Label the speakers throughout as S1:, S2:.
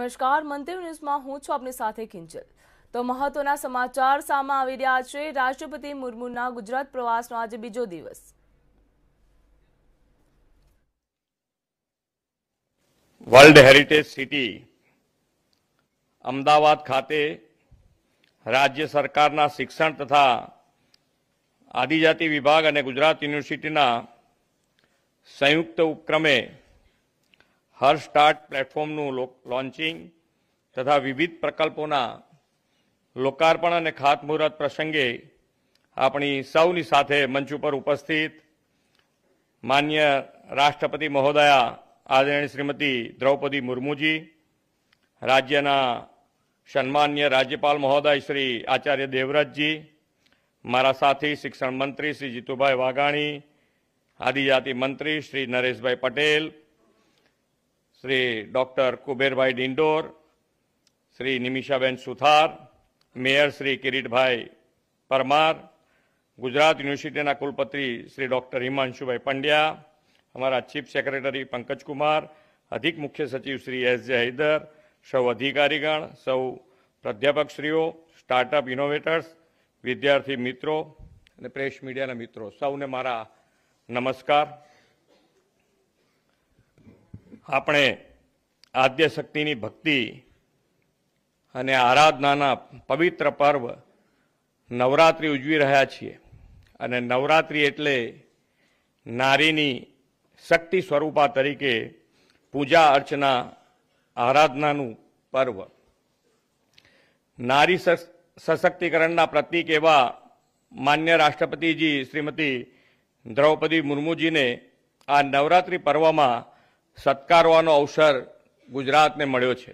S1: નમસ્કાર મંત્રી ન્યૂઝમાં હું છું આપની સાથે કિંજલ તો મહત્વના સમાચાર સામે આવી રહ્યા છે રાષ્ટ્રપતિ મુર્મુના ગુજરાત પ્રવાસનો આજે બીજો દિવસ વર્લ્ડ હેરિટેજ સિટી અમદાવાદ ખાતે રાજ્ય સરકારના શિક્ષણ તથા આદિજાતિ વિભાગ અને ગુજરાત યુનિવર્સિટીના સંયુક્ત ઉપક્રમે હર સ્ટાર્ટ પ્લેટફોર્મનું લોન્ચિંગ તથા વિવિધ પ્રકલ્પોના લોકાર્પણ અને ખાતમુહૂર્ત પ્રસંગે આપણી સૌની સાથે મંચ ઉપર ઉપસ્થિત માન્ય રાષ્ટ્રપતિ મહોદયા આદરણીય શ્રીમતી દ્રૌપદી મુર્મુજી રાજ્યના સન્માન્ય રાજ્યપાલ મહોદય શ્રી આચાર્ય દેવવ્રતજી મારા સાથી શિક્ષણ મંત્રી શ્રી જીતુભાઈ વાઘાણી આદિજાતિ મંત્રી શ્રી નરેશભાઈ પટેલ શ્રી ડૉક્ટર કુબેરભાઈ ડિંડોર શ્રી નિમિષાબેન સુથાર મેયર શ્રી કિરીટભાઈ પરમાર ગુજરાત યુનિવર્સિટીના કુલપતિ શ્રી ડૉક્ટર હિમાંશુભાઈ પંડ્યા અમારા ચીફ સેક્રેટરી પંકજકુમાર અધિક મુખ્ય સચિવ શ્રી એસ જે હૈદર સૌ અધિકારીગણ સૌ પ્રાધ્યાપકશ્રીઓ સ્ટાર્ટઅપ ઇનોવેટર્સ વિદ્યાર્થી મિત્રો અને પ્રેસ મીડિયાના મિત્રો સૌને મારા નમસ્કાર આપણે આદ્યશક્તિની ભક્તિ અને આરાધનાના પવિત્ર પર્વ નવરાત્રિ ઉજવી રહ્યા છીએ અને નવરાત્રિ એટલે નારીની શક્તિ સ્વરૂપા તરીકે પૂજા અર્ચના આરાધનાનું પર્વ નારી સશક્તિકરણના પ્રતિક એવા માન્ય રાષ્ટ્રપતિજી શ્રીમતી દ્રૌપદી મુર્મુજીને આ નવરાત્રિ પર્વમાં સત્કારવાનો અવસર ગુજરાતને મળ્યો છે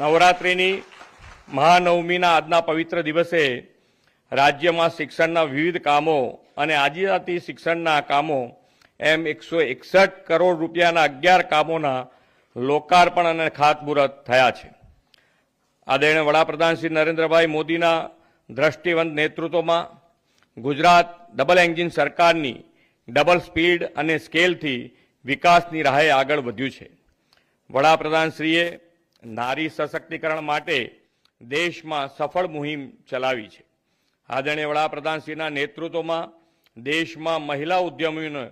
S1: નવરાત્રિની મહાનવમીના આજના પવિત્ર દિવસે રાજ્યમાં શિક્ષણના વિવિધ કામો અને આદિજાતિ શિક્ષણના કામો એમ એકસો એકસઠ કરોડ રૂપિયાના અગિયાર કામોના લોકાર્પણ અને ખાતમુહૂર્ત થયા છે આદરણીય વડાપ્રધાન શ્રી નરેન્દ્રભાઈ મોદીના દ્રષ્ટિવંત નેતૃત્વમાં ગુજરાત ડબલ એન્જિન સરકારની ડબલ સ્પીડ અને સ્કેલથી વિકાસની રાહે આગળ વધ્યું છે વડાપ્રધાનશ્રીએ નારી સશક્તિકરણ માટે દેશમાં સફળ મુહિમ ચલાવી છે આદરણીય વડાપ્રધાનશ્રીના નેતૃત્વમાં દેશમાં મહિલા ઉદ્યમીઓને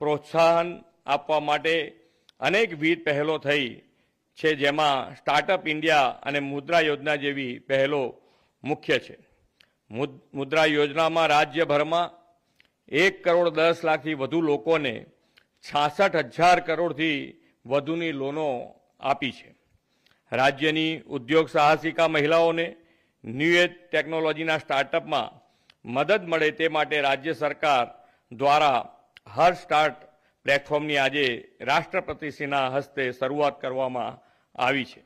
S1: પ્રોત્સાહન આપવા માટે અનેકવિધ પહેલો થઈ છે જેમાં સ્ટાર્ટઅપ ઇન્ડિયા અને મુદ્રા યોજના જેવી પહેલો મુખ્ય છે મુદ્રા યોજનામાં રાજ્યભરમાં એક કરોડ દસ લાખથી વધુ લોકોને છાસઠ હજાર કરોડથી વધુની લોનો આપી છે રાજ્યની ઉદ્યોગ સાહસિકા મહિલાઓને ન્યૂ એજ ટેકનોલોજીના સ્ટાર્ટઅપમાં મદદ મળે તે માટે રાજ્ય સરકાર દ્વારા હર સ્ટાર્ટ પ્લેટફોર્મની આજે રાષ્ટ્રપતિશ્રીના હસ્તે શરૂઆત કરવામાં આવી છે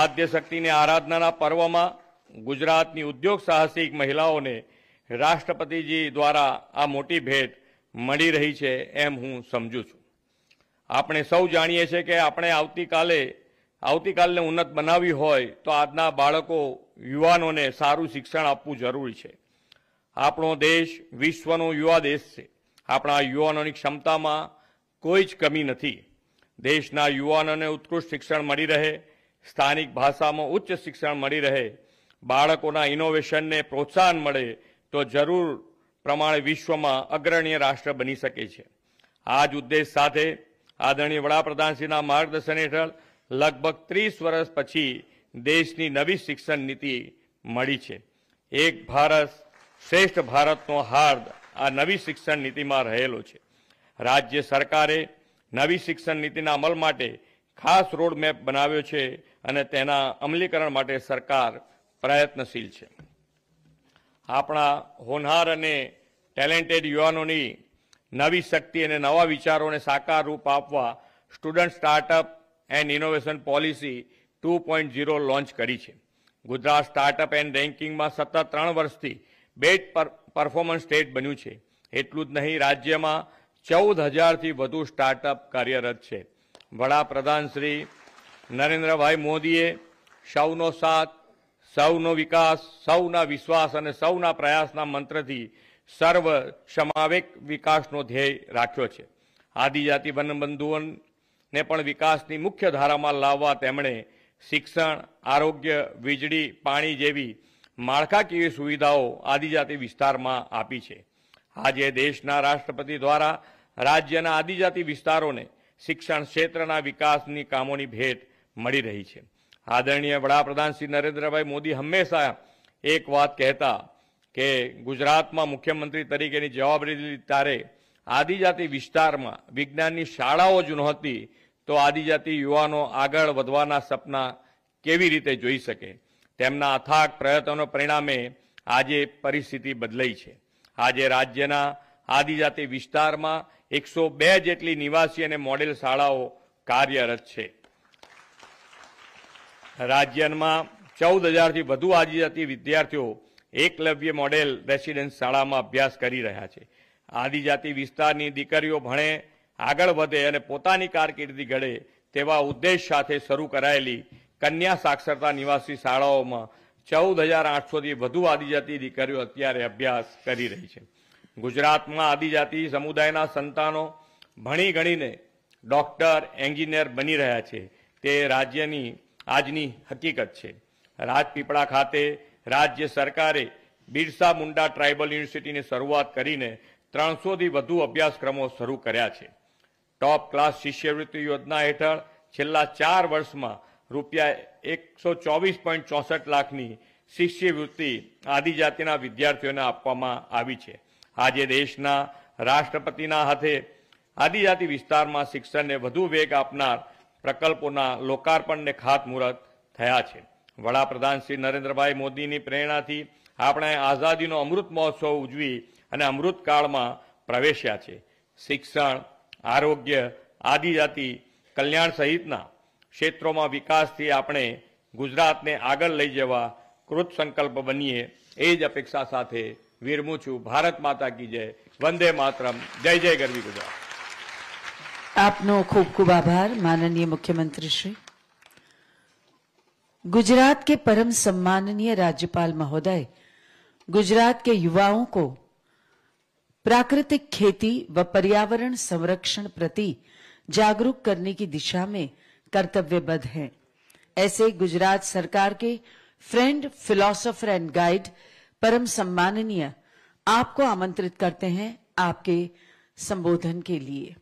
S1: આદ્યશક્તિની આરાધનાના પર્વમાં ગુજરાતની ઉદ્યોગ સાહસિક મહિલાઓને રાષ્ટ્રપતિજી દ્વારા આ મોટી ભેટ મળી રહી છે એમ હું સમજું છું આપણે સૌ જાણીએ છીએ કે આપણે આવતીકાલે આવતીકાલને ઉન્નત બનાવવી હોય તો આજના બાળકો યુવાનોને સારું શિક્ષણ આપવું જરૂરી છે આપણો દેશ વિશ્વનો યુવા દેશ છે આપણા યુવાનોની ક્ષમતામાં કોઈ જ કમી નથી દેશના યુવાનોને ઉત્કૃષ્ટ શિક્ષણ મળી રહે સ્થાનિક ભાષામાં ઉચ્ચ શિક્ષણ મળી રહે બાળકોના ઇનોવેશનને પ્રોત્સાહન મળે તો જરૂર પ્રમાણે વિશ્વમાં અગ્રણીય રાષ્ટ્ર બની શકે છે આ જ ઉદ્દેશ સાથે આદરણીય વડાપ્રધાનશ્રીના માર્ગદર્શન હેઠળ લગભગ ત્રીસ વર્ષ પછી દેશની નવી શિક્ષણ નીતિ મળી છે એક ભારત શ્રેષ્ઠ ભારતનો હાર્દ આ નવી શિક્ષણ નીતિમાં રહેલો છે રાજ્ય સરકારે નવી શિક્ષણ નીતિના અમલ માટે ખાસ રોડમેપ બનાવ્યો છે અને તેના અમલીકરણ માટે સરકાર પ્રયત્નશીલ છે આપણા હોનહાર અને ટેલેન્ટેડ યુવાનોની નવી શક્તિ અને નવા વિચારોને સાકાર રૂપ આપવા student startup and innovation policy two point zero launch કરી છે ગુજરાત સ્ટાર્ટઅપ એન્ડ રેન્કિંગમાં સતત ત્રણ વર્ષથી બેટ પરફોર્મન્સ સ્ટેટ બન્યું છે એટલું જ નહીં રાજ્યમાં ચૌદ હજારથી વધુ સ્ટાર્ટઅપ કાર્યરત છે વડાપ્રધાન શ્રી નરેન્દ્રભાઈ મોદીએ સૌનો સાથ સૌનો વિકાસ સૌના વિશ્વાસ અને સૌના પ્રયાસના મંત્રથી સર્વ સમાવેક વિકાસનો ધ્યેય રાખ્યો છે આદિજાતિ વનબંધુઓને પણ વિકાસની મુખ્ય ધારામાં લાવવા તેમણે શિક્ષણ આરોગ્ય વીજળી પાણી જેવી માળખાકીય સુવિધાઓ આદિજાતિ વિસ્તારમાં આપી છે આજે દેશના રાષ્ટ્રપતિ દ્વારા રાજ્યના આદિજાતિ વિસ્તારોને શિક્ષણ ક્ષેત્રના વિકાસની કામોની ભેટ મળી રહી છે આદરણીય વડાપ્રધાન શ્રી નરેન્દ્રભાઈ મોદી હંમેશા એક વાત કહેતા કે ગુજરાતમાં મુખ્યમંત્રી તરીકેની જવાબદારી તારે આદિજાતિ વિસ્તારમાં વિજ્ઞાનની શાળાઓ જ નહોતી તો આદિજાતિ યુવાનો આગળ વધવાના સપના કેવી રીતે જોઈ શકે તેમના અથાગ પ્રયત્નો પરિણામે આજે પરિસ્થિતિ બદલાઈ છે આજે રાજ્યના આદિજાતિ વિસ્તારમાં એકસો બે જેટલી નિવાસી અને મોડેલ શાળાઓ કાર્યરત છે રાજ્યમાં ચૌદ હજારથી વધુ આદિજાતિ વિદ્યાર્થીઓ એકલવ્ય મોડેલ રેસિડેન્સ શાળામાં અભ્યાસ કરી રહ્યા છે આદિજાતિ વિસ્તારની દીકરીઓ ભણે આગળ વધે અને પોતાની કારકિર્દી ઘડે તેવા ઉદ્દેશ સાથે શરૂ કરાયેલી કન્યા સાક્ષરતા નિવાસી શાળાઓમાં ચૌદ હજાર આઠસોથી વધુ આદિજાતિ દીકરીઓ અત્યારે અભ્યાસ કરી રહી છે ગુજરાતમાં આદિજાતિ સમુદાયના સંતાનો ભણી ગણીને ડૉક્ટર એન્જિનિયર બની રહ્યા છે તે રાજ્યની આજની હકીકત છે રાજપીપળા ખાતે રાજ્ય સરકારે બિરસા મુંડા ટ્રાઇબલ યુનિવર્સિટીની શરૂઆત કરીને ત્રણસોથી વધુ અભ્યાસક્રમો શરૂ કર્યા છે ટોપ ક્લાસ શિષ્યવૃત્તિ યોજના હેઠળ છેલ્લા ચાર વર્ષમાં રૂપિયા એકસો ચોવીસ પોઈન્ટ ચોસઠ લાખની શિષ્યવૃત્તિ આદિજાતિના વિદ્યાર્થીઓને આપવામાં આવી છે આજે દેશના રાષ્ટ્રપતિના હાથે આદિજાતિ વિસ્તારમાં શિક્ષણને વધુ વેગ આપનાર પ્રકલ્પોના લોકાર્પણને ખાતમુહૂર્ત થયા છે વડાપ્રધાન શ્રી નરેન્દ્રભાઈ મોદીની પ્રેરણાથી આપણે આઝાદીનો અમૃત મહોત્સવ ઉજવી અને અમૃતકાળમાં પ્રવેશ્યા છે શિક્ષણ આરોગ્ય આદિજાતિ કલ્યાણ સહિતના ક્ષેત્રોમાં વિકાસથી આપણે ગુજરાતને આગળ લઈ જવા કૃત સંકલ્પ બનીએ એ જ અપેક્ષા સાથે વિરમું છું ભારત માતા કી જય વંદે માતરમ જય જય ગરવી ગુજરાત
S2: આપનો खूब ખૂબ આભાર माननीय मुख्यमंत्री श्री गुजरात के परम सम्माननीय राज्यपाल महोदय गुजरात के युवाओं को प्राकृतिक खेती व पर्यावरण संरक्षण प्रति जागरूक करने की दिशा में कर्तव्यबद्ध हैं ऐसे गुजरात सरकार के फ्रेंड फिलोसोफर एंड गाइड परम सम्माननीय आपको आमंत्रित करते हैं आपके संबोधन के लिए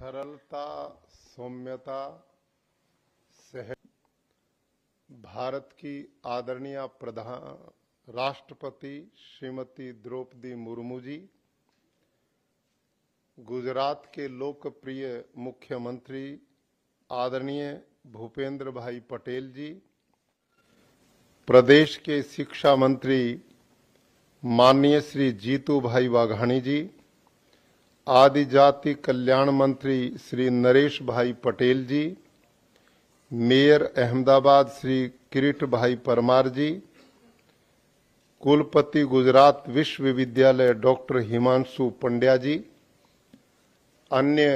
S2: सरलता सौम्यता सहज भारत की आदरणीय प्रधान राष्ट्रपति श्रीमती द्रौपदी मुर्मू जी गुजरात के लोकप्रिय मुख्यमंत्री आदरणीय भूपेंद्र भाई पटेल जी प्रदेश के शिक्षा मंत्री माननीय श्री जीतू भाई वाघाणी जी आदि जाति कल्याण मंत्री श्री नरेश भाई पटेल जी मेयर अहमदाबाद श्री किरीट भाई परमार जी कुलपति गुजरात विश्वविद्यालय डॉक्टर हिमांशु पंड्या जी अन्य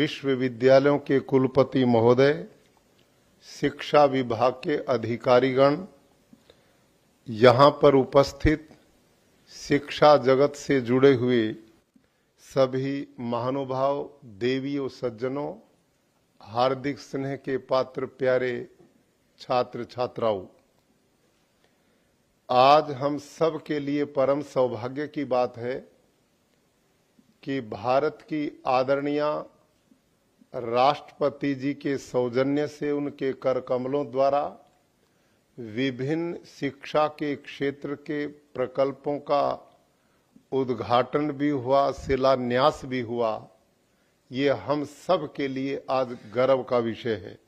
S2: विश्वविद्यालयों के कुलपति महोदय शिक्षा विभाग के अधिकारीगण यहाँ पर उपस्थित शिक्षा जगत से जुड़े हुए सभी महानुभाव और सज्जनों हार्दिक स्नेह के पात्र प्यारे छात्र छात्राओं आज हम सब के लिए परम सौभाग्य की बात है कि भारत की आदरणीय राष्ट्रपति जी के सौजन्य से उनके कर कमलों द्वारा विभिन्न शिक्षा के क्षेत्र के प्रकल्पों का उद्घाटन भी हुआ शिलान्यास भी हुआ ये हम सब के लिए आज गर्व का विषय है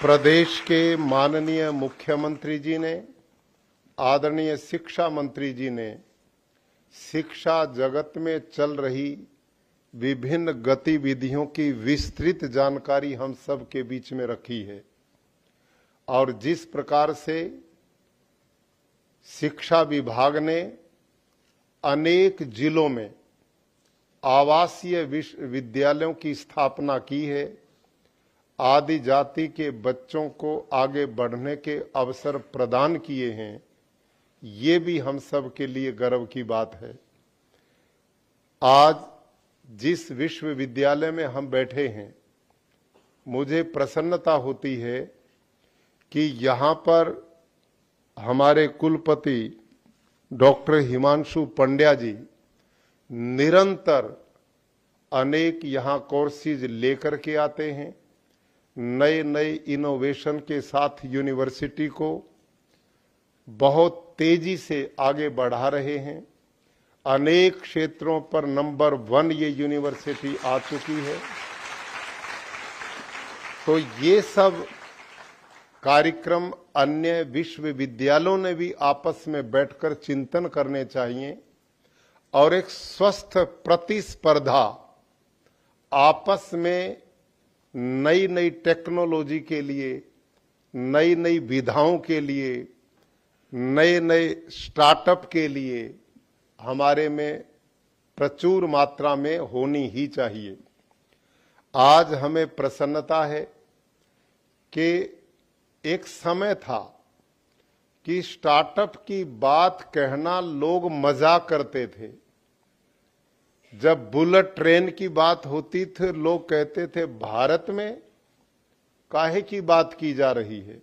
S2: प्रदेश के माननीय मुख्यमंत्री जी ने आदरणीय शिक्षा मंत्री जी ने शिक्षा जगत में चल रही विभिन्न गतिविधियों की विस्तृत जानकारी हम सब के बीच में रखी है और जिस प्रकार से शिक्षा विभाग ने अनेक जिलों में आवासीय विश्वविद्यालयों की स्थापना की है आदि जाति के बच्चों को आगे बढ़ने के अवसर प्रदान किए हैं ये भी हम सब के लिए गर्व की बात है आज जिस विश्वविद्यालय में हम बैठे हैं मुझे प्रसन्नता होती है कि यहाँ पर हमारे कुलपति डॉक्टर हिमांशु पंड्या जी निरंतर अनेक यहाँ कोर्सेज लेकर के आते हैं नए नए इनोवेशन के साथ यूनिवर्सिटी को बहुत तेजी से आगे बढ़ा रहे हैं अनेक क्षेत्रों पर नंबर वन ये यूनिवर्सिटी आ चुकी है तो ये सब कार्यक्रम अन्य विश्वविद्यालयों ने भी आपस में बैठकर चिंतन करने चाहिए और एक स्वस्थ प्रतिस्पर्धा आपस में नई नई टेक्नोलॉजी के लिए नई नई विधाओं के लिए नए नए स्टार्टअप के लिए हमारे में प्रचुर मात्रा में होनी ही चाहिए आज हमें प्रसन्नता है कि एक समय था कि स्टार्टअप की बात कहना लोग मजाक करते थे जब बुलेट ट्रेन की बात होती थी लोग कहते थे भारत में काहे की बात की जा रही है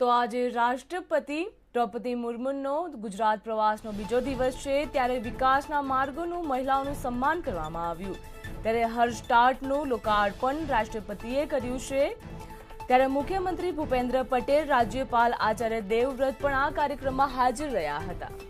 S1: તો આજે રાષ્ટ્રપતિ દ્રૌપદી મુર્મુનો ગુજરાત પ્રવાસનો બીજો દિવસ છે ત્યારે વિકાસના માર્ગોનું મહિલાઓનું સન્માન કરવામાં આવ્યું ત્યારે હર્ષ લોકાર્પણ રાષ્ટ્રપતિએ કર્યું છે ત્યારે મુખ્યમંત્રી ભૂપેન્દ્ર પટેલ રાજ્યપાલ આચાર્ય દેવવ્રત પણ આ કાર્યક્રમમાં હાજર રહ્યા હતા